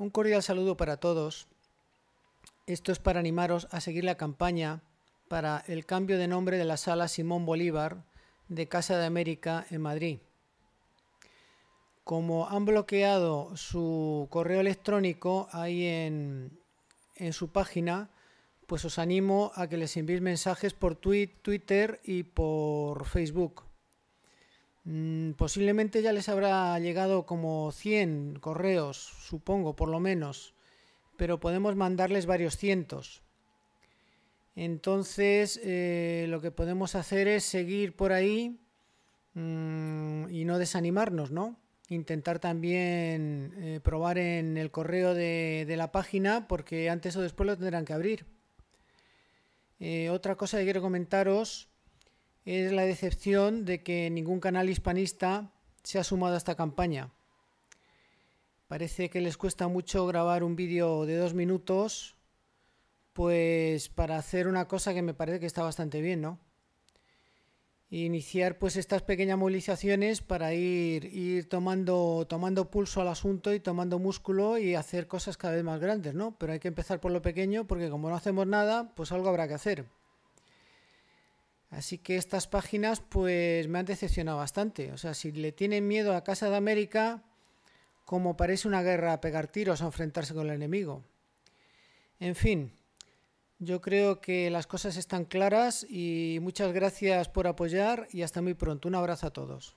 Un cordial saludo para todos. Esto es para animaros a seguir la campaña para el cambio de nombre de la sala Simón Bolívar de Casa de América en Madrid. Como han bloqueado su correo electrónico ahí en, en su página, pues os animo a que les envíes mensajes por Twitter y por Facebook. Mm, posiblemente ya les habrá llegado como 100 correos, supongo, por lo menos, pero podemos mandarles varios cientos. Entonces, eh, lo que podemos hacer es seguir por ahí mm, y no desanimarnos, ¿no? Intentar también eh, probar en el correo de, la página porque antes o después lo tendrán que abrir. Eh, otra cosa que quiero comentaros es la decepción de que ningún canal hispanista se ha sumado a esta campaña. Parece que les cuesta mucho grabar un vídeo de dos minutos, pues para hacer una cosa que me parece que está bastante bien, ¿no? Iniciar pues estas pequeñas movilizaciones para ir, ir tomando, tomando pulso al asunto y tomando músculo y hacer cosas cada vez más grandes, ¿no? Pero hay que empezar por lo pequeño porque como no hacemos nada, pues algo habrá que hacer. Así que estas páginas pues me han decepcionado bastante. O sea, si le tienen miedo a Casa de América, como parece una guerra a pegar tiros, a enfrentarse con el enemigo. En fin, yo creo que las cosas están claras y muchas gracias por apoyar y hasta muy pronto. Un abrazo a todos.